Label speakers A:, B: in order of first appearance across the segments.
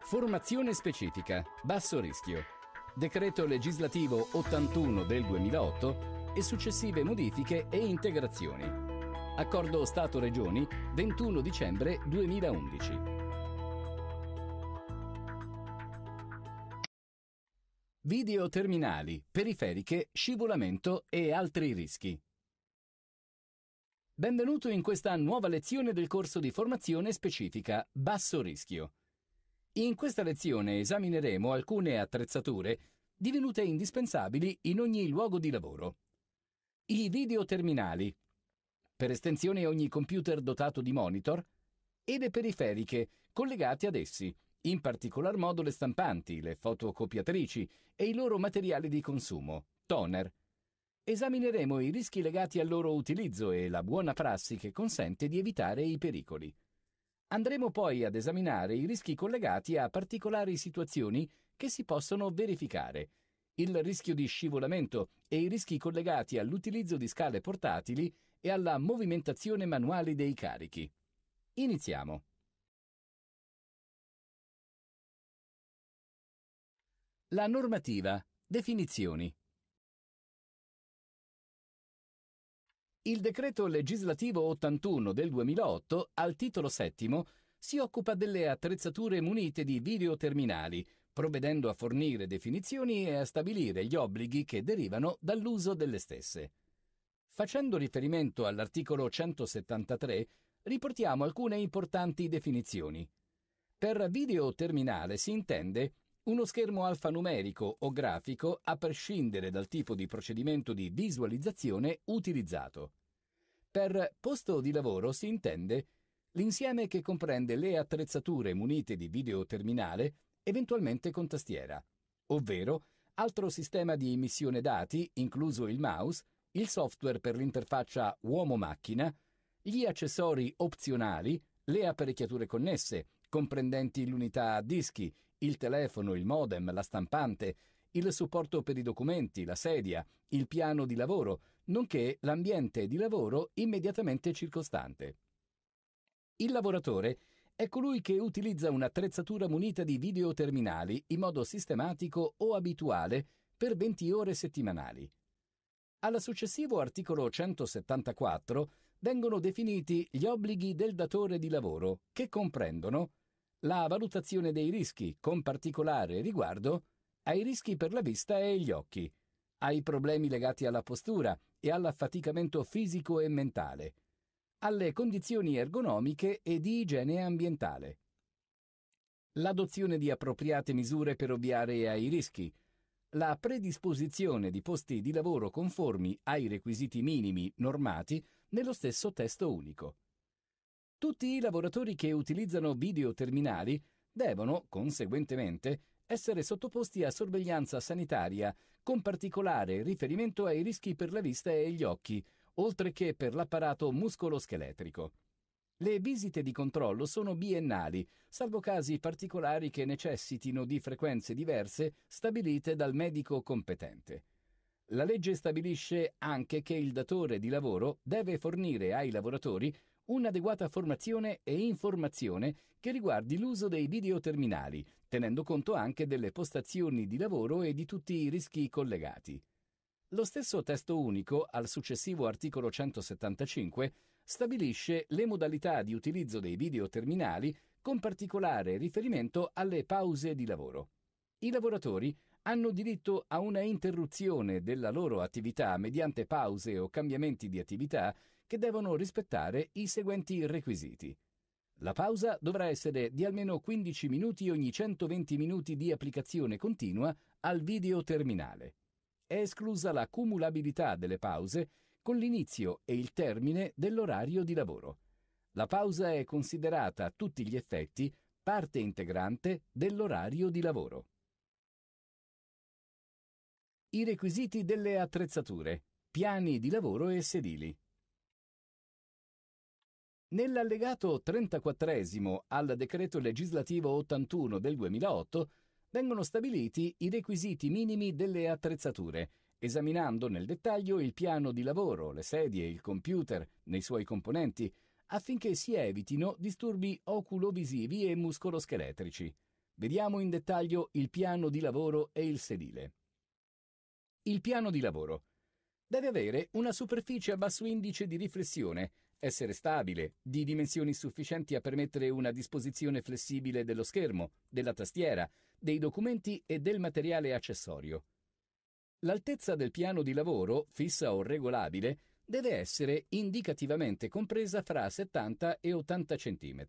A: Formazione specifica, basso rischio. Decreto legislativo 81 del 2008 e successive modifiche e integrazioni. Accordo Stato-Regioni 21 dicembre 2011. Video terminali, periferiche, scivolamento e altri rischi. Benvenuto in questa nuova lezione del corso di formazione specifica Basso rischio. In questa lezione esamineremo alcune attrezzature divenute indispensabili in ogni luogo di lavoro. I videoterminali, per estensione ogni computer dotato di monitor, e le periferiche collegate ad essi, in particolar modo le stampanti, le fotocopiatrici e i loro materiali di consumo, toner. Esamineremo i rischi legati al loro utilizzo e la buona prassi che consente di evitare i pericoli. Andremo poi ad esaminare i rischi collegati a particolari situazioni che si possono verificare, il rischio di scivolamento e i rischi collegati all'utilizzo di scale
B: portatili e alla movimentazione manuale dei carichi. Iniziamo. La normativa. Definizioni.
A: Il decreto legislativo 81 del 2008, al titolo VII, si occupa delle attrezzature munite di videoterminali, provvedendo a fornire definizioni e a stabilire gli obblighi che derivano dall'uso delle stesse. Facendo riferimento all'articolo 173, riportiamo alcune importanti definizioni. Per videoterminale si intende uno schermo alfanumerico o grafico a prescindere dal tipo di procedimento di visualizzazione utilizzato. Per posto di lavoro si intende l'insieme che comprende le attrezzature munite di videoterminale, eventualmente con tastiera, ovvero altro sistema di emissione dati, incluso il mouse, il software per l'interfaccia uomo-macchina, gli accessori opzionali, le apparecchiature connesse, comprendenti l'unità dischi, il telefono, il modem, la stampante, il supporto per i documenti, la sedia, il piano di lavoro, nonché l'ambiente di lavoro immediatamente circostante. Il lavoratore è colui che utilizza un'attrezzatura munita di videoterminali in modo sistematico o abituale per 20 ore settimanali. Al successivo articolo 174 vengono definiti gli obblighi del datore di lavoro, che comprendono la valutazione dei rischi, con particolare riguardo ai rischi per la vista e gli occhi, ai problemi legati alla postura e all'affaticamento fisico e mentale, alle condizioni ergonomiche e di igiene ambientale. L'adozione di appropriate misure per ovviare ai rischi, la predisposizione di posti di lavoro conformi ai requisiti minimi normati nello stesso testo unico. Tutti i lavoratori che utilizzano videoterminali devono, conseguentemente, essere sottoposti a sorveglianza sanitaria, con particolare riferimento ai rischi per la vista e gli occhi, oltre che per l'apparato muscoloscheletrico. Le visite di controllo sono biennali, salvo casi particolari che necessitino di frequenze diverse stabilite dal medico competente. La legge stabilisce anche che il datore di lavoro deve fornire ai lavoratori un'adeguata formazione e informazione che riguardi l'uso dei videoterminali, tenendo conto anche delle postazioni di lavoro e di tutti i rischi collegati. Lo stesso testo unico, al successivo articolo 175, stabilisce le modalità di utilizzo dei videoterminali con particolare riferimento alle pause di lavoro. I lavoratori hanno diritto a una interruzione della loro attività mediante pause o cambiamenti di attività che devono rispettare i seguenti requisiti. La pausa dovrà essere di almeno 15 minuti ogni 120 minuti di applicazione continua al video terminale. È esclusa la cumulabilità delle pause con l'inizio e il termine dell'orario di lavoro. La pausa è considerata a tutti gli effetti parte integrante dell'orario di lavoro. I requisiti delle attrezzature, piani di lavoro e sedili. Nell'allegato 34 al decreto legislativo 81 del 2008 vengono stabiliti i requisiti minimi delle attrezzature, esaminando nel dettaglio il piano di lavoro, le sedie, il computer, nei suoi componenti, affinché si evitino disturbi oculovisivi e muscoloscheletrici. Vediamo in dettaglio il piano di lavoro e il sedile. Il piano di lavoro deve avere una superficie a basso indice di riflessione essere stabile, di dimensioni sufficienti a permettere una disposizione flessibile dello schermo, della tastiera, dei documenti e del materiale accessorio. L'altezza del piano di lavoro, fissa o regolabile, deve essere indicativamente compresa fra 70 e 80 cm.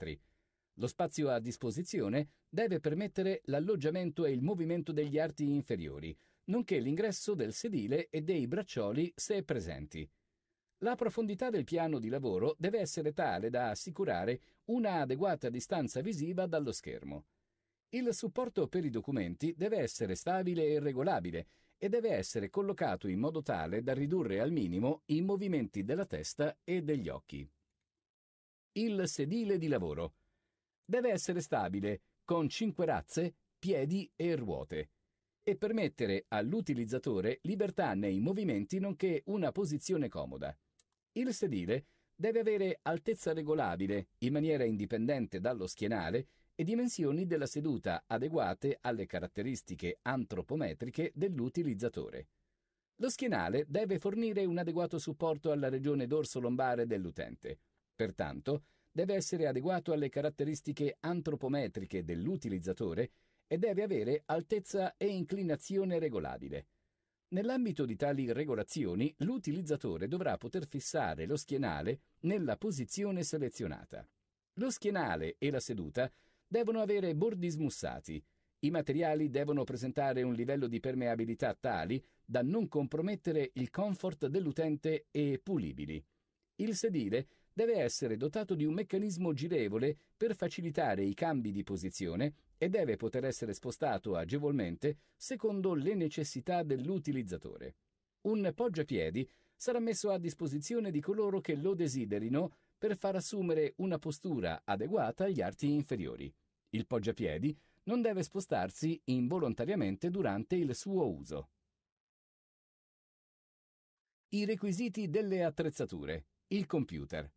A: Lo spazio a disposizione deve permettere l'alloggiamento e il movimento degli arti inferiori, nonché l'ingresso del sedile e dei braccioli se presenti. La profondità del piano di lavoro deve essere tale da assicurare una adeguata distanza visiva dallo schermo. Il supporto per i documenti deve essere stabile e regolabile e deve essere collocato in modo tale da ridurre al minimo i movimenti della testa e degli occhi. Il sedile di lavoro deve essere stabile, con cinque razze, piedi e ruote e permettere all'utilizzatore libertà nei movimenti nonché una posizione comoda. Il sedile deve avere altezza regolabile in maniera indipendente dallo schienale e dimensioni della seduta adeguate alle caratteristiche antropometriche dell'utilizzatore. Lo schienale deve fornire un adeguato supporto alla regione dorso-lombare dell'utente. Pertanto, deve essere adeguato alle caratteristiche antropometriche dell'utilizzatore e deve avere altezza e inclinazione regolabile. Nell'ambito di tali regolazioni, l'utilizzatore dovrà poter fissare lo schienale nella posizione selezionata. Lo schienale e la seduta devono avere bordi smussati. I materiali devono presentare un livello di permeabilità tali da non compromettere il comfort dell'utente e pulibili. Il sedile deve essere dotato di un meccanismo girevole per facilitare i cambi di posizione e deve poter essere spostato agevolmente secondo le necessità dell'utilizzatore. Un poggiapiedi sarà messo a disposizione di coloro che lo desiderino per far assumere una postura adeguata agli arti inferiori. Il poggiapiedi non deve spostarsi involontariamente durante
B: il suo uso. I requisiti delle attrezzature. Il computer.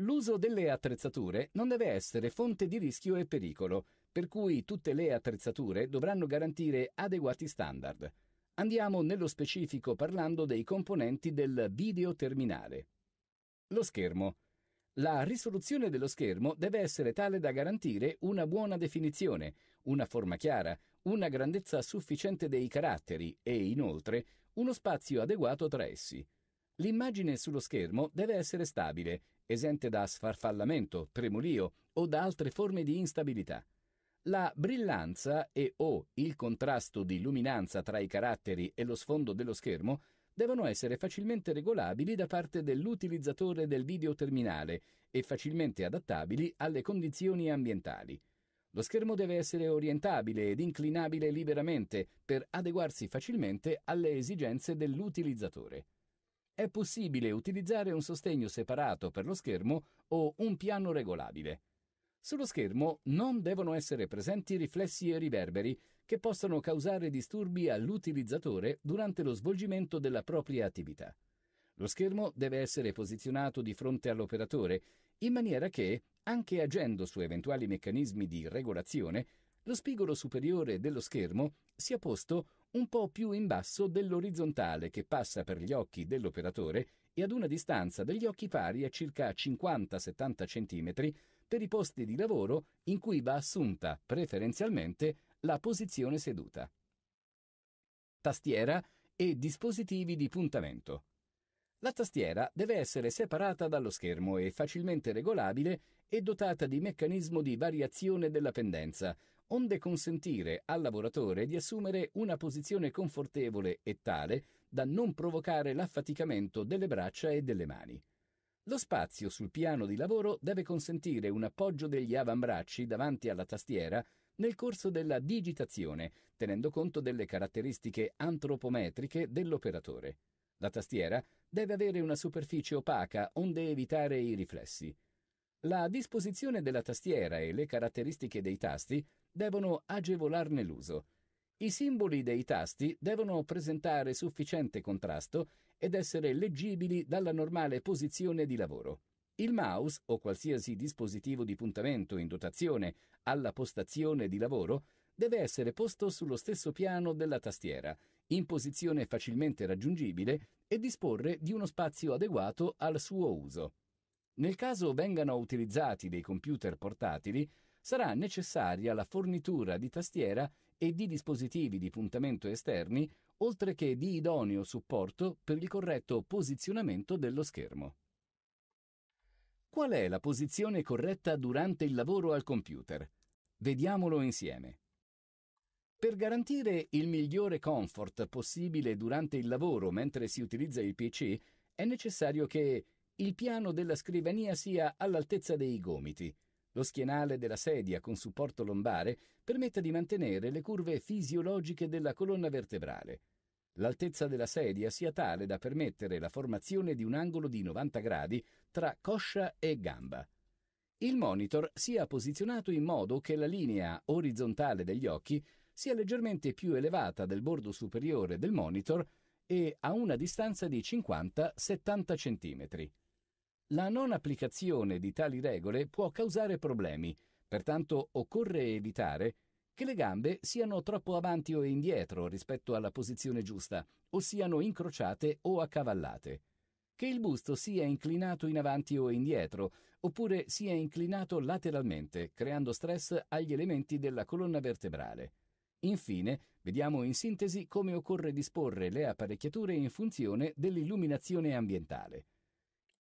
B: L'uso
A: delle attrezzature non deve essere fonte di rischio e pericolo, per cui tutte le attrezzature dovranno garantire adeguati standard. Andiamo nello specifico parlando dei componenti del video terminale. Lo schermo. La risoluzione dello schermo deve essere tale da garantire una buona definizione, una forma chiara, una grandezza sufficiente dei caratteri e, inoltre, uno spazio adeguato tra essi. L'immagine sullo schermo deve essere stabile, esente da sfarfallamento, tremolio o da altre forme di instabilità. La brillanza e o il contrasto di luminanza tra i caratteri e lo sfondo dello schermo devono essere facilmente regolabili da parte dell'utilizzatore del video terminale e facilmente adattabili alle condizioni ambientali. Lo schermo deve essere orientabile ed inclinabile liberamente per adeguarsi facilmente alle esigenze dell'utilizzatore è possibile utilizzare un sostegno separato per lo schermo o un piano regolabile. Sullo schermo non devono essere presenti riflessi e riverberi che possano causare disturbi all'utilizzatore durante lo svolgimento della propria attività. Lo schermo deve essere posizionato di fronte all'operatore in maniera che, anche agendo su eventuali meccanismi di regolazione, lo spigolo superiore dello schermo sia posto un po' più in basso dell'orizzontale che passa per gli occhi dell'operatore e ad una distanza degli occhi pari a circa 50-70 cm per i posti di lavoro in cui va assunta preferenzialmente la posizione seduta. Tastiera e dispositivi di puntamento. La tastiera deve essere separata dallo schermo e facilmente regolabile e dotata di meccanismo di variazione della pendenza, onde consentire al lavoratore di assumere una posizione confortevole e tale da non provocare l'affaticamento delle braccia e delle mani. Lo spazio sul piano di lavoro deve consentire un appoggio degli avambracci davanti alla tastiera nel corso della digitazione, tenendo conto delle caratteristiche antropometriche dell'operatore. La tastiera deve avere una superficie opaca onde evitare i riflessi. La disposizione della tastiera e le caratteristiche dei tasti devono agevolarne l'uso. I simboli dei tasti devono presentare sufficiente contrasto ed essere leggibili dalla normale posizione di lavoro. Il mouse o qualsiasi dispositivo di puntamento in dotazione alla postazione di lavoro deve essere posto sullo stesso piano della tastiera, in posizione facilmente raggiungibile e disporre di uno spazio adeguato al suo uso. Nel caso vengano utilizzati dei computer portatili, sarà necessaria la fornitura di tastiera e di dispositivi di puntamento esterni, oltre che di idoneo supporto per il corretto posizionamento dello schermo. Qual è la posizione corretta durante il lavoro al computer? Vediamolo insieme. Per garantire il migliore comfort possibile durante il lavoro mentre si utilizza il PC, è necessario che il piano della scrivania sia all'altezza dei gomiti. Lo schienale della sedia con supporto lombare permette di mantenere le curve fisiologiche della colonna vertebrale. L'altezza della sedia sia tale da permettere la formazione di un angolo di 90 gradi tra coscia e gamba. Il monitor sia posizionato in modo che la linea orizzontale degli occhi sia leggermente più elevata del bordo superiore del monitor e a una distanza di 50-70 cm. La non applicazione di tali regole può causare problemi, pertanto occorre evitare che le gambe siano troppo avanti o indietro rispetto alla posizione giusta, o siano incrociate o accavallate, che il busto sia inclinato in avanti o indietro, oppure sia inclinato lateralmente, creando stress agli elementi della colonna vertebrale. Infine, vediamo in sintesi come occorre disporre le apparecchiature in funzione dell'illuminazione ambientale.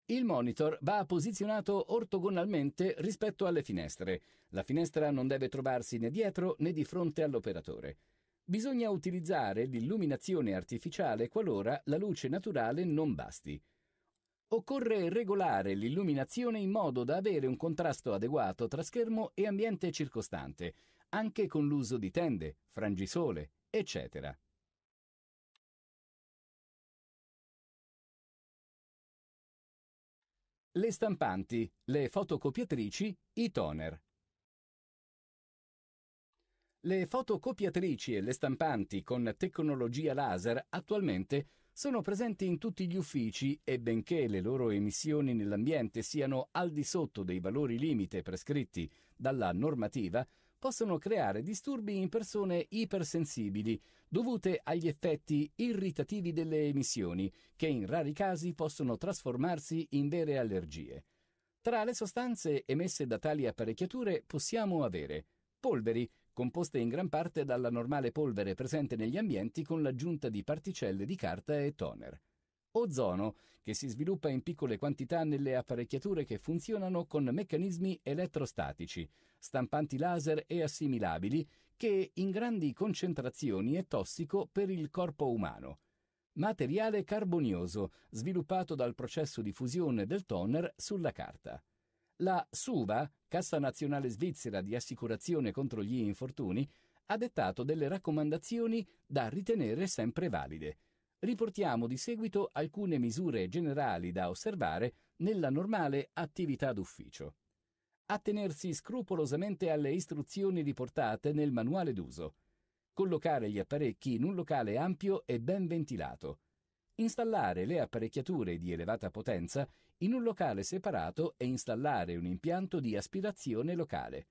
A: Il monitor va posizionato ortogonalmente rispetto alle finestre. La finestra non deve trovarsi né dietro né di fronte all'operatore. Bisogna utilizzare l'illuminazione artificiale qualora la luce naturale non basti. Occorre regolare l'illuminazione in modo da avere un contrasto adeguato tra schermo e ambiente circostante, anche con l'uso di
B: tende, frangisole, eccetera. le stampanti, le fotocopiatrici, i toner. Le
A: fotocopiatrici e le stampanti con tecnologia laser attualmente sono presenti in tutti gli uffici e benché le loro emissioni nell'ambiente siano al di sotto dei valori limite prescritti dalla normativa, possono creare disturbi in persone ipersensibili, dovute agli effetti irritativi delle emissioni, che in rari casi possono trasformarsi in vere allergie. Tra le sostanze emesse da tali apparecchiature possiamo avere polveri, composte in gran parte dalla normale polvere presente negli ambienti con l'aggiunta di particelle di carta e toner, ozono, che si sviluppa in piccole quantità nelle apparecchiature che funzionano con meccanismi elettrostatici, stampanti laser e assimilabili, che in grandi concentrazioni è tossico per il corpo umano. Materiale carbonioso, sviluppato dal processo di fusione del toner sulla carta. La SUVA, Cassa Nazionale Svizzera di Assicurazione contro gli Infortuni, ha dettato delle raccomandazioni da ritenere sempre valide riportiamo di seguito alcune misure generali da osservare nella normale attività d'ufficio. Attenersi scrupolosamente alle istruzioni riportate nel manuale d'uso. Collocare gli apparecchi in un locale ampio e ben ventilato. Installare le apparecchiature di elevata potenza in un locale separato e installare un impianto di aspirazione locale.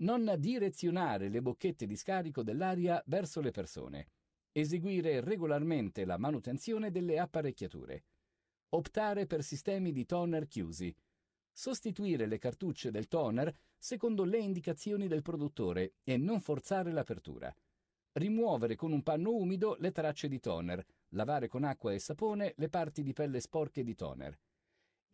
A: Non direzionare le bocchette di scarico dell'aria verso le persone eseguire regolarmente la manutenzione delle apparecchiature, optare per sistemi di toner chiusi, sostituire le cartucce del toner secondo le indicazioni del produttore e non forzare l'apertura, rimuovere con un panno umido le tracce di toner, lavare con acqua e sapone le parti di pelle sporche di toner.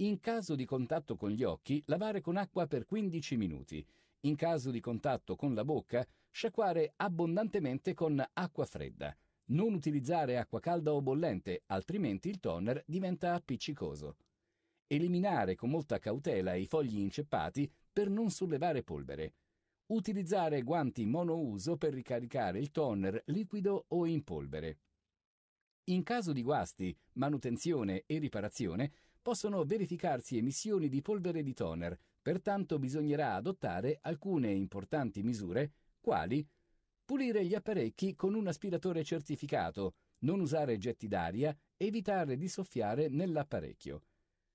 A: In caso di contatto con gli occhi, lavare con acqua per 15 minuti. In caso di contatto con la bocca, sciacquare abbondantemente con acqua fredda. Non utilizzare acqua calda o bollente, altrimenti il toner diventa appiccicoso. Eliminare con molta cautela i fogli inceppati per non sollevare polvere. Utilizzare guanti monouso per ricaricare il toner liquido o in polvere. In caso di guasti, manutenzione e riparazione, possono verificarsi emissioni di polvere di toner, pertanto bisognerà adottare alcune importanti misure, quali Pulire gli apparecchi con un aspiratore certificato, non usare getti d'aria, evitare di soffiare nell'apparecchio.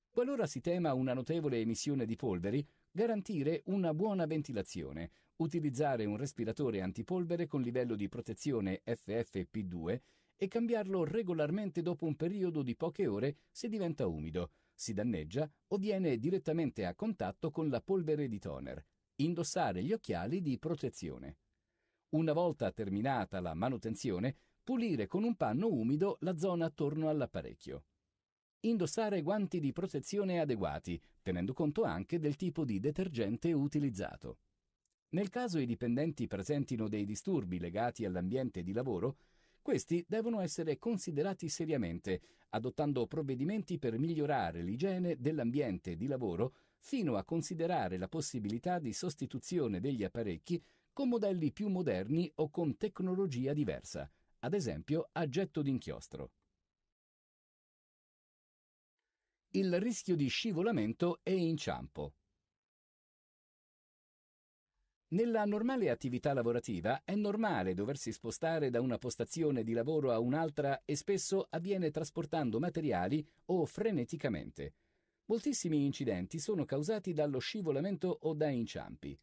A: Qualora si tema una notevole emissione di polveri, garantire una buona ventilazione, utilizzare un respiratore antipolvere con livello di protezione FFP2 e cambiarlo regolarmente dopo un periodo di poche ore se diventa umido, si danneggia o viene direttamente a contatto con la polvere di toner. Indossare gli occhiali di protezione. Una volta terminata la manutenzione, pulire con un panno umido la zona attorno all'apparecchio. Indossare guanti di protezione adeguati, tenendo conto anche del tipo di detergente utilizzato. Nel caso i dipendenti presentino dei disturbi legati all'ambiente di lavoro, questi devono essere considerati seriamente, adottando provvedimenti per migliorare l'igiene dell'ambiente di lavoro fino a considerare la possibilità di sostituzione degli apparecchi con modelli più moderni o con tecnologia diversa, ad esempio a getto d'inchiostro. Il rischio di scivolamento e inciampo. Nella normale attività lavorativa è normale doversi spostare da una postazione di lavoro a un'altra e spesso avviene trasportando materiali o freneticamente. Moltissimi incidenti sono causati dallo scivolamento o da inciampi.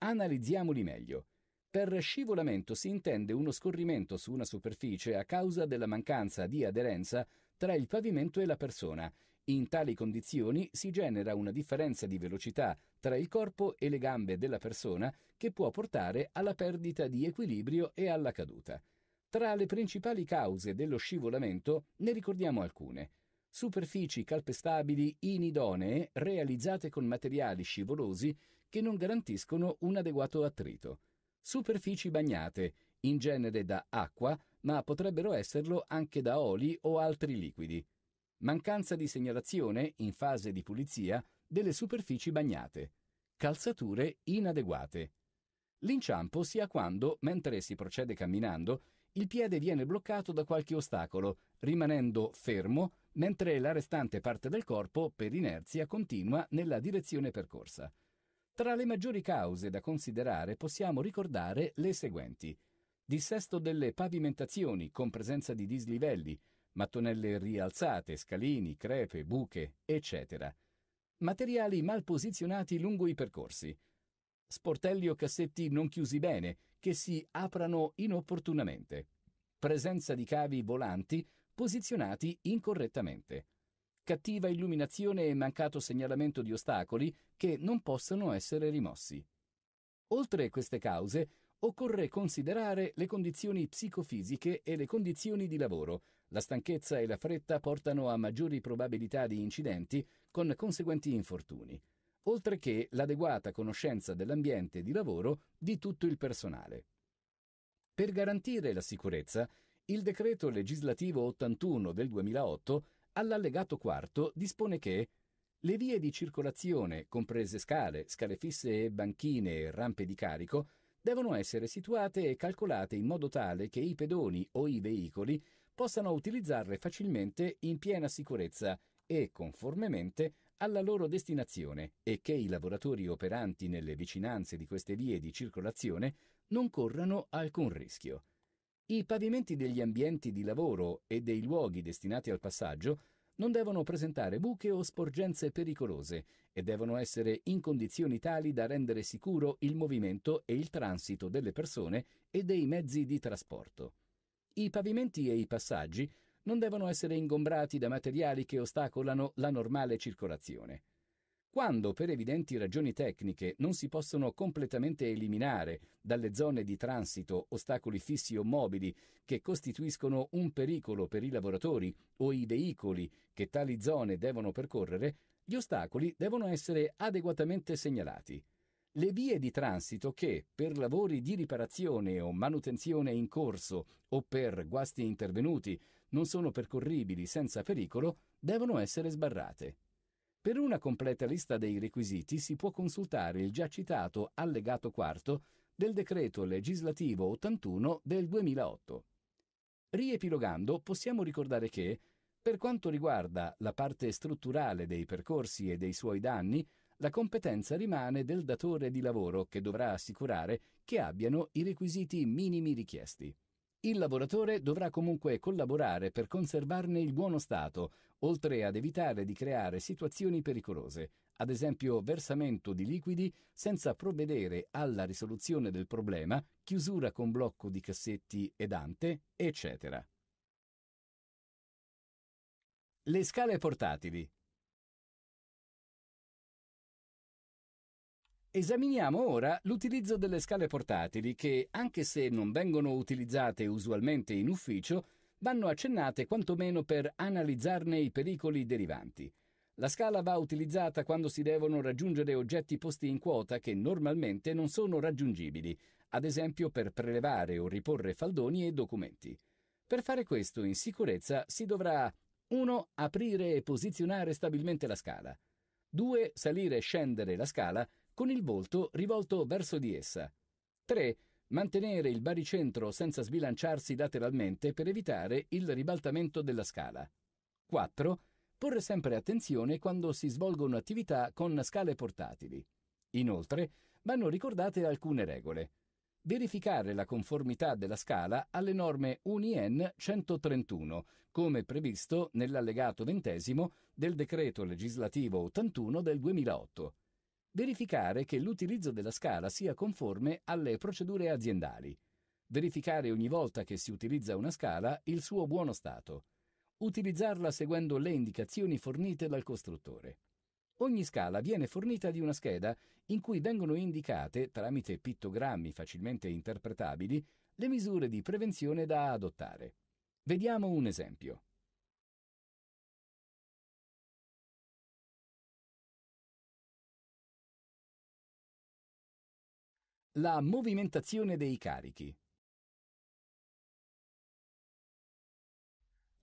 A: Analizziamoli meglio. Per scivolamento si intende uno scorrimento su una superficie a causa della mancanza di aderenza tra il pavimento e la persona. In tali condizioni si genera una differenza di velocità tra il corpo e le gambe della persona che può portare alla perdita di equilibrio e alla caduta. Tra le principali cause dello scivolamento ne ricordiamo alcune. Superfici calpestabili inidonee realizzate con materiali scivolosi che non garantiscono un adeguato attrito. Superfici bagnate, in genere da acqua, ma potrebbero esserlo anche da oli o altri liquidi. Mancanza di segnalazione, in fase di pulizia, delle superfici bagnate. Calzature inadeguate. L'inciampo si ha quando, mentre si procede camminando, il piede viene bloccato da qualche ostacolo, rimanendo fermo, mentre la restante parte del corpo, per inerzia, continua nella direzione percorsa. Tra le maggiori cause da considerare possiamo ricordare le seguenti. Dissesto delle pavimentazioni con presenza di dislivelli, mattonelle rialzate, scalini, crepe, buche, eccetera. Materiali mal posizionati lungo i percorsi. Sportelli o cassetti non chiusi bene, che si aprano inopportunamente. Presenza di cavi volanti posizionati incorrettamente cattiva illuminazione e mancato segnalamento di ostacoli che non possono essere rimossi. Oltre queste cause, occorre considerare le condizioni psicofisiche e le condizioni di lavoro. La stanchezza e la fretta portano a maggiori probabilità di incidenti con conseguenti infortuni, oltre che l'adeguata conoscenza dell'ambiente di lavoro di tutto il personale. Per garantire la sicurezza, il decreto legislativo 81 del 2008 All'allegato quarto dispone che le vie di circolazione, comprese scale, scale fisse e banchine e rampe di carico, devono essere situate e calcolate in modo tale che i pedoni o i veicoli possano utilizzarle facilmente in piena sicurezza e conformemente alla loro destinazione e che i lavoratori operanti nelle vicinanze di queste vie di circolazione non corrano alcun rischio. I pavimenti degli ambienti di lavoro e dei luoghi destinati al passaggio non devono presentare buche o sporgenze pericolose e devono essere in condizioni tali da rendere sicuro il movimento e il transito delle persone e dei mezzi di trasporto. I pavimenti e i passaggi non devono essere ingombrati da materiali che ostacolano la normale circolazione. Quando per evidenti ragioni tecniche non si possono completamente eliminare dalle zone di transito ostacoli fissi o mobili che costituiscono un pericolo per i lavoratori o i veicoli che tali zone devono percorrere, gli ostacoli devono essere adeguatamente segnalati. Le vie di transito che, per lavori di riparazione o manutenzione in corso o per guasti intervenuti, non sono percorribili senza pericolo, devono essere sbarrate. Per una completa lista dei requisiti si può consultare il già citato allegato quarto del decreto legislativo 81 del 2008. Riepilogando, possiamo ricordare che, per quanto riguarda la parte strutturale dei percorsi e dei suoi danni, la competenza rimane del datore di lavoro che dovrà assicurare che abbiano i requisiti minimi richiesti. Il lavoratore dovrà comunque collaborare per conservarne il buono stato, oltre ad evitare di creare situazioni pericolose, ad esempio versamento di liquidi senza provvedere alla risoluzione del problema, chiusura con blocco di
B: cassetti ed ante, eccetera. Le scale portatili
A: Esaminiamo ora l'utilizzo delle scale portatili che, anche se non vengono utilizzate usualmente in ufficio, vanno accennate quantomeno per analizzarne i pericoli derivanti. La scala va utilizzata quando si devono raggiungere oggetti posti in quota che normalmente non sono raggiungibili, ad esempio per prelevare o riporre faldoni e documenti. Per fare questo in sicurezza si dovrà 1. Aprire e posizionare stabilmente la scala. 2. Salire e scendere la scala con il volto rivolto verso di essa. 3. Mantenere il baricentro senza sbilanciarsi lateralmente per evitare il ribaltamento della scala. 4. Porre sempre attenzione quando si svolgono attività con scale portatili. Inoltre, vanno ricordate alcune regole. Verificare la conformità della scala alle norme UNIN 131, come previsto nell'allegato ventesimo del decreto legislativo 81 del 2008 verificare che l'utilizzo della scala sia conforme alle procedure aziendali, verificare ogni volta che si utilizza una scala il suo buono stato, utilizzarla seguendo le indicazioni fornite dal costruttore. Ogni scala viene fornita di una scheda in cui vengono indicate, tramite pittogrammi facilmente interpretabili, le
B: misure di prevenzione da adottare. Vediamo un esempio. La movimentazione dei carichi.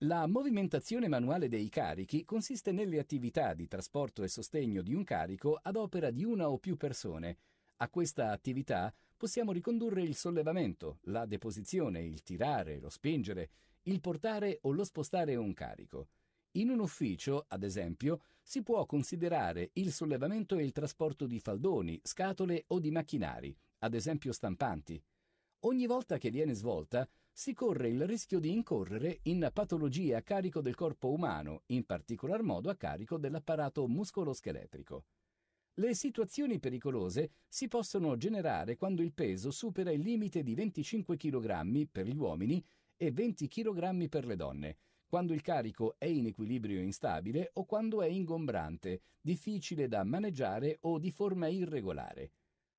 B: La movimentazione manuale
A: dei carichi consiste nelle attività di trasporto e sostegno di un carico ad opera di una o più persone. A questa attività possiamo ricondurre il sollevamento, la deposizione, il tirare, lo spingere, il portare o lo spostare un carico. In un ufficio, ad esempio, si può considerare il sollevamento e il trasporto di faldoni, scatole o di macchinari ad esempio stampanti. Ogni volta che viene svolta si corre il rischio di incorrere in patologie a carico del corpo umano, in particolar modo a carico dell'apparato muscoloscheletrico. Le situazioni pericolose si possono generare quando il peso supera il limite di 25 kg per gli uomini e 20 kg per le donne, quando il carico è in equilibrio instabile o quando è ingombrante, difficile da maneggiare o di forma irregolare.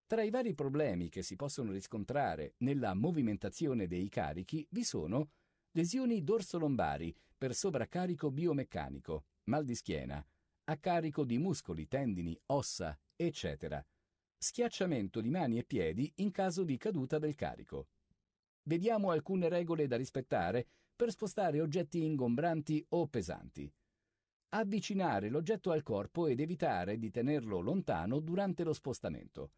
A: Tra i vari problemi che si possono riscontrare nella movimentazione dei carichi vi sono lesioni dorsolombari per sovraccarico biomeccanico, mal di schiena, a carico di muscoli, tendini, ossa, eccetera, schiacciamento di mani e piedi in caso di caduta del carico. Vediamo alcune regole da rispettare per spostare oggetti ingombranti o pesanti. Avvicinare l'oggetto al corpo ed evitare di tenerlo lontano durante lo spostamento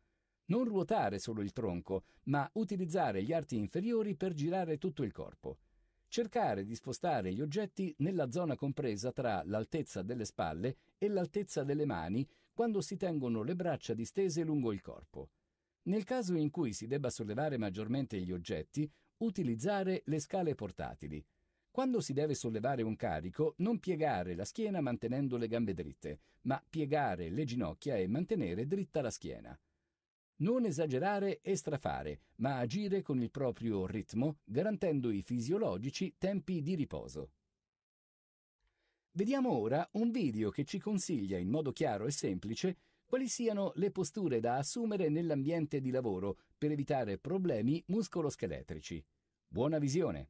A: non ruotare solo il tronco, ma utilizzare gli arti inferiori per girare tutto il corpo. Cercare di spostare gli oggetti nella zona compresa tra l'altezza delle spalle e l'altezza delle mani quando si tengono le braccia distese lungo il corpo. Nel caso in cui si debba sollevare maggiormente gli oggetti, utilizzare le scale portatili. Quando si deve sollevare un carico, non piegare la schiena mantenendo le gambe dritte, ma piegare le ginocchia e mantenere dritta la schiena. Non esagerare e strafare, ma agire con il proprio ritmo, garantendo i fisiologici tempi di riposo. Vediamo ora un video che ci consiglia in modo chiaro e semplice quali siano le posture da assumere nell'ambiente di lavoro per evitare problemi muscoloscheletrici.
B: Buona visione!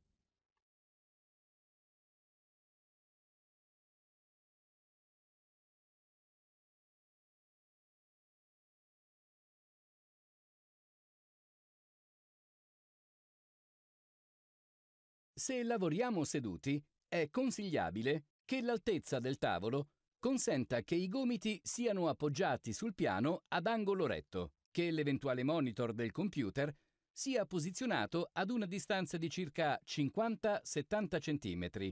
B: Se lavoriamo seduti, è consigliabile che
A: l'altezza del tavolo consenta che i gomiti siano appoggiati sul piano ad angolo retto, che l'eventuale monitor del computer sia posizionato ad una distanza di circa 50-70 cm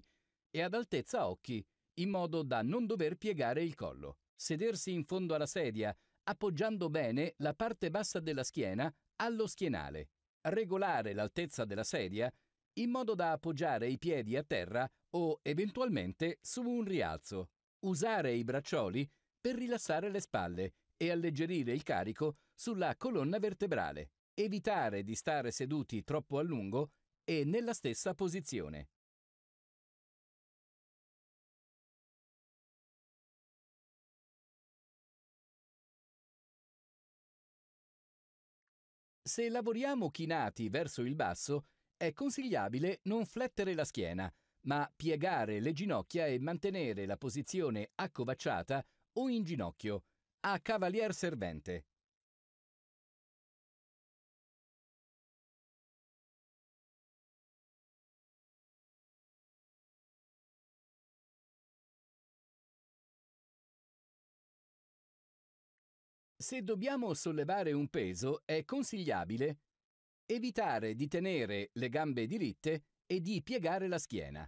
A: e ad altezza occhi, in modo da non dover piegare il collo. Sedersi in fondo alla sedia, appoggiando bene la parte bassa della schiena allo schienale. Regolare l'altezza della sedia in modo da appoggiare i piedi a terra o eventualmente su un rialzo. Usare i braccioli per rilassare le spalle e alleggerire il carico sulla colonna vertebrale. Evitare di stare seduti troppo a lungo
B: e nella stessa posizione. Se lavoriamo chinati verso il basso,
A: è consigliabile non flettere la schiena, ma piegare le ginocchia e mantenere
B: la posizione accovacciata o in ginocchio, a cavalier servente. Se dobbiamo sollevare un peso, è consigliabile Evitare di tenere le
A: gambe diritte e di piegare la schiena.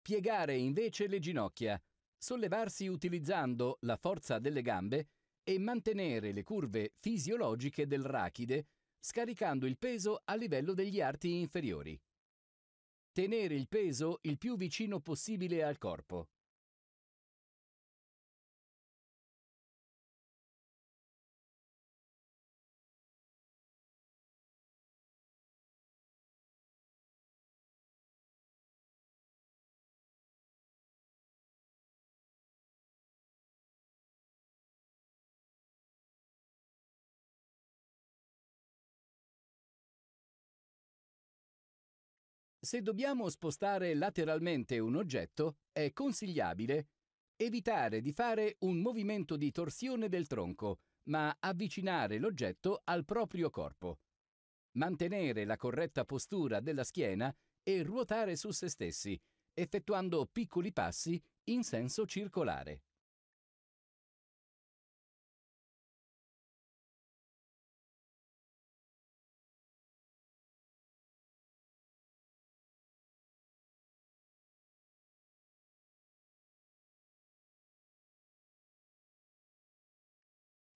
A: Piegare invece le ginocchia, sollevarsi utilizzando la forza delle gambe e mantenere le curve fisiologiche del rachide scaricando il peso a livello degli arti
B: inferiori. Tenere il peso il più vicino possibile al corpo. Se dobbiamo spostare lateralmente un oggetto, è
A: consigliabile evitare di fare un movimento di torsione del tronco, ma avvicinare l'oggetto al proprio corpo. Mantenere la corretta postura della schiena e ruotare su se stessi, effettuando piccoli passi
B: in senso circolare.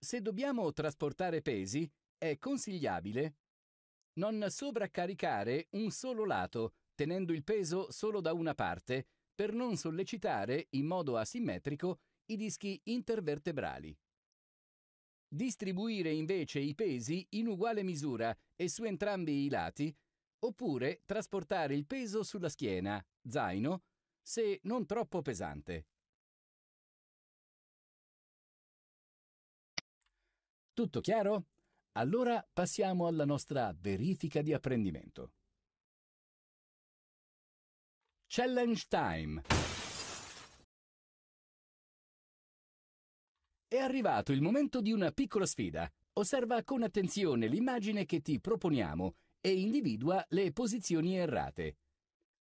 B: Se dobbiamo trasportare pesi, è consigliabile non sovraccaricare
A: un solo lato, tenendo il peso solo da una parte, per non sollecitare in modo asimmetrico i dischi intervertebrali. Distribuire invece i pesi in uguale misura e su entrambi i lati, oppure trasportare il peso sulla schiena, zaino, se non troppo pesante.
B: Tutto chiaro? Allora passiamo alla nostra verifica di apprendimento. Challenge time! È arrivato il momento di una piccola
A: sfida. Osserva con attenzione l'immagine che ti proponiamo e individua le posizioni errate.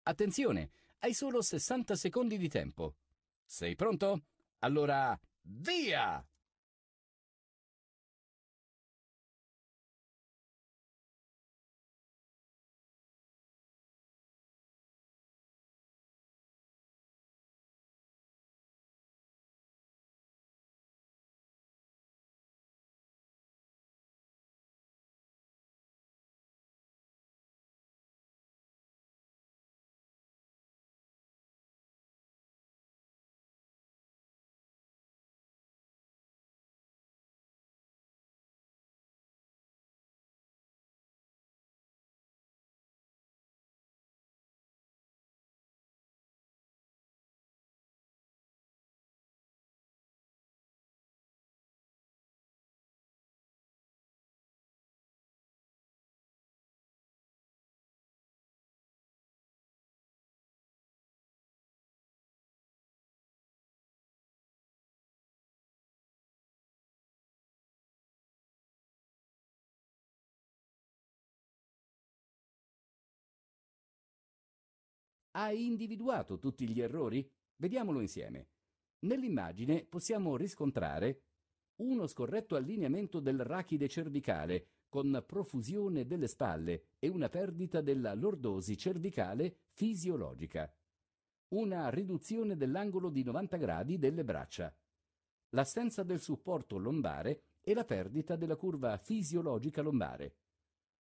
A: Attenzione, hai solo 60 secondi di tempo.
B: Sei pronto? Allora, via! Hai individuato tutti gli errori? Vediamolo
A: insieme. Nell'immagine possiamo riscontrare uno scorretto allineamento del rachide cervicale con profusione delle spalle e una perdita della lordosi cervicale fisiologica. Una riduzione dell'angolo di 90 gradi delle braccia. L'assenza del supporto lombare e la perdita della curva fisiologica lombare.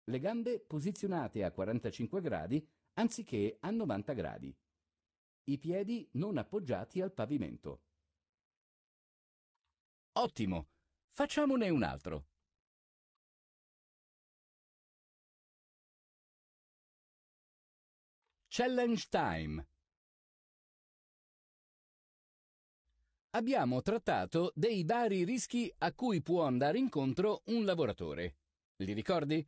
A: Le gambe posizionate a 45 gradi anziché a 90 gradi. I piedi non appoggiati al
B: pavimento. Ottimo! Facciamone un altro. Challenge Time. Abbiamo trattato dei vari rischi a cui può andare
A: incontro un lavoratore. Li ricordi?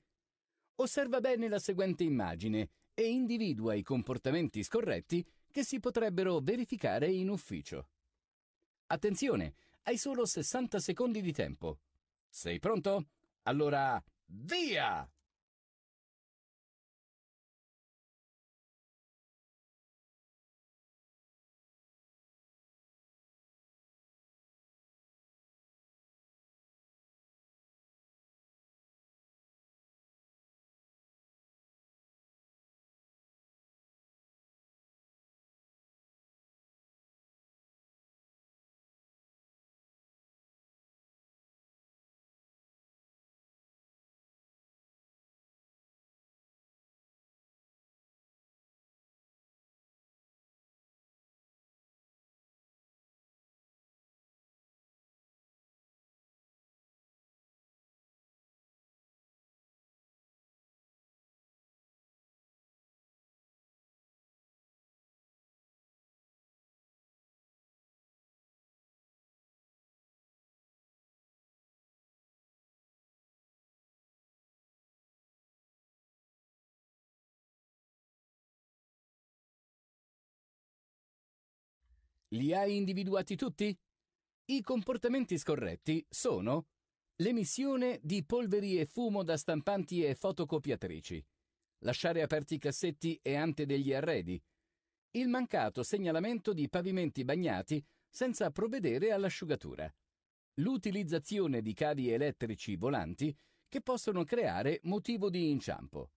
A: Osserva bene la seguente immagine e individua i comportamenti scorretti che si potrebbero verificare in ufficio. Attenzione, hai solo 60 secondi di tempo. Sei
B: pronto? Allora, via! Li hai individuati tutti? I comportamenti scorretti sono l'emissione
A: di polveri e fumo da stampanti e fotocopiatrici, lasciare aperti i cassetti e ante degli arredi, il mancato segnalamento di pavimenti bagnati senza provvedere all'asciugatura, l'utilizzazione di cavi elettrici volanti che possono creare motivo di inciampo.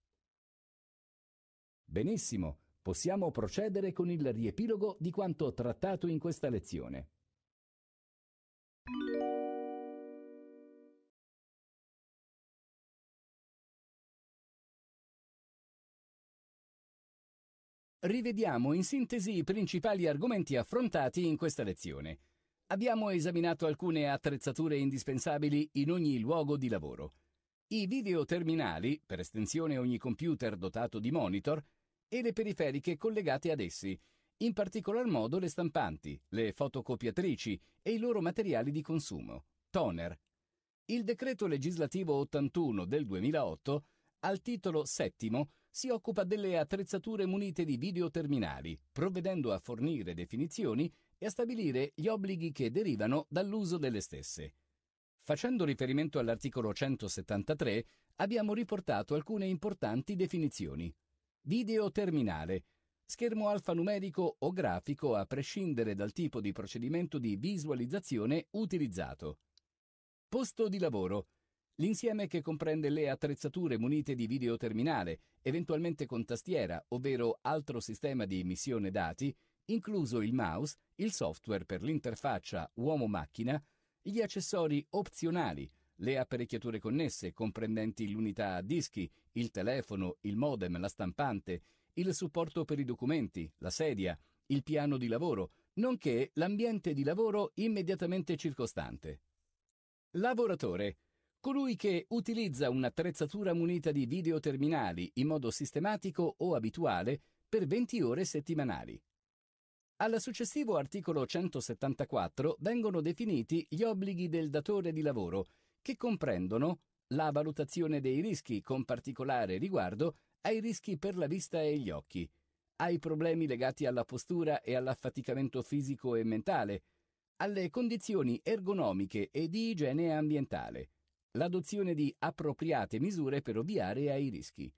A: Benissimo, possiamo procedere con il riepilogo di quanto trattato in questa
B: lezione. Rivediamo in sintesi i principali argomenti affrontati in
A: questa lezione. Abbiamo esaminato alcune attrezzature indispensabili in ogni luogo di lavoro. I videoterminali, per estensione ogni computer dotato di monitor, e le periferiche collegate ad essi, in particolar modo le stampanti, le fotocopiatrici e i loro materiali di consumo, toner. Il decreto legislativo 81 del 2008, al titolo settimo, si occupa delle attrezzature munite di videoterminali, provvedendo a fornire definizioni e a stabilire gli obblighi che derivano dall'uso delle stesse. Facendo riferimento all'articolo 173, abbiamo riportato alcune importanti definizioni. Video terminale. Schermo alfanumerico o grafico a prescindere dal tipo di procedimento di visualizzazione utilizzato. Posto di lavoro. L'insieme che comprende le attrezzature munite di video terminale, eventualmente con tastiera, ovvero altro sistema di emissione dati, incluso il mouse, il software per l'interfaccia uomo-macchina, gli accessori opzionali, le apparecchiature connesse, comprendenti l'unità a dischi, il telefono, il modem, la stampante, il supporto per i documenti, la sedia, il piano di lavoro, nonché l'ambiente di lavoro immediatamente circostante. Lavoratore. Colui che utilizza un'attrezzatura munita di videoterminali in modo sistematico o abituale per 20 ore settimanali. Al successivo articolo 174 vengono definiti gli obblighi del datore di lavoro che comprendono la valutazione dei rischi con particolare riguardo ai rischi per la vista e gli occhi, ai problemi legati alla postura e all'affaticamento fisico e mentale, alle condizioni ergonomiche e di igiene ambientale, l'adozione di appropriate misure per ovviare ai rischi,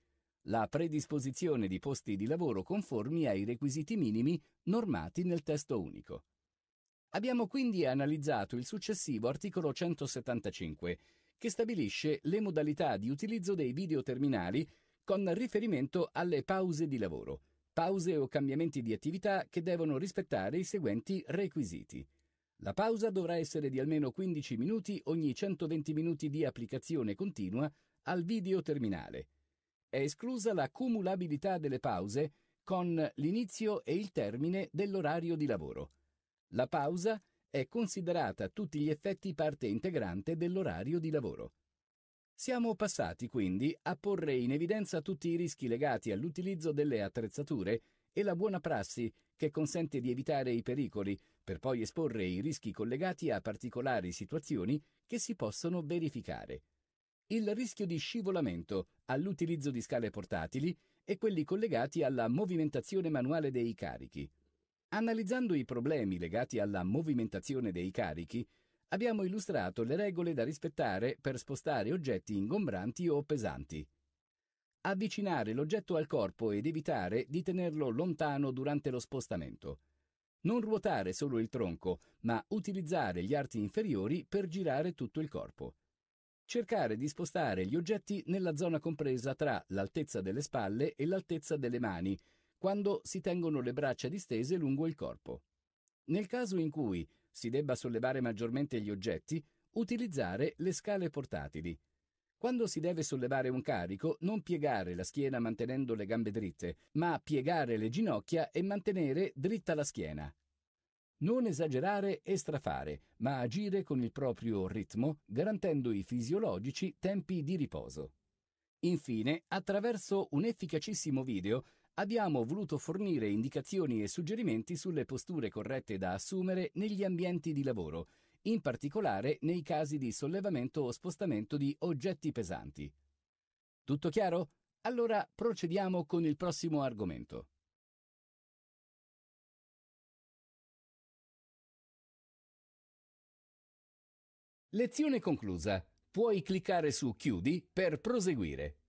A: la predisposizione di posti di lavoro conformi ai requisiti minimi normati nel testo unico. Abbiamo quindi analizzato il successivo articolo 175, che stabilisce le modalità di utilizzo dei videoterminali con riferimento alle pause di lavoro, pause o cambiamenti di attività che devono rispettare i seguenti requisiti. La pausa dovrà essere di almeno 15 minuti ogni 120 minuti di applicazione continua al videoterminale. È esclusa la cumulabilità delle pause con l'inizio e il termine dell'orario di lavoro. La pausa è considerata a tutti gli effetti parte integrante dell'orario di lavoro. Siamo passati quindi a porre in evidenza tutti i rischi legati all'utilizzo delle attrezzature e la buona prassi che consente di evitare i pericoli, per poi esporre i rischi collegati a particolari situazioni che si possono verificare. Il rischio di scivolamento all'utilizzo di scale portatili e quelli collegati alla movimentazione manuale dei carichi. Analizzando i problemi legati alla movimentazione dei carichi, abbiamo illustrato le regole da rispettare per spostare oggetti ingombranti o pesanti. Avvicinare l'oggetto al corpo ed evitare di tenerlo lontano durante lo spostamento. Non ruotare solo il tronco, ma utilizzare gli arti inferiori per girare tutto il corpo. Cercare di spostare gli oggetti nella zona compresa tra l'altezza delle spalle e l'altezza delle mani, quando si tengono le braccia distese lungo il corpo. Nel caso in cui si debba sollevare maggiormente gli oggetti, utilizzare le scale portatili. Quando si deve sollevare un carico, non piegare la schiena mantenendo le gambe dritte, ma piegare le ginocchia e mantenere dritta la schiena. Non esagerare e strafare, ma agire con il proprio ritmo, garantendo i fisiologici tempi di riposo. Infine, attraverso un efficacissimo video, abbiamo voluto fornire indicazioni e suggerimenti sulle posture corrette da assumere negli ambienti di lavoro, in particolare nei casi di sollevamento o spostamento di
B: oggetti pesanti. Tutto chiaro? Allora procediamo con il prossimo argomento. Lezione conclusa. Puoi cliccare su Chiudi per proseguire.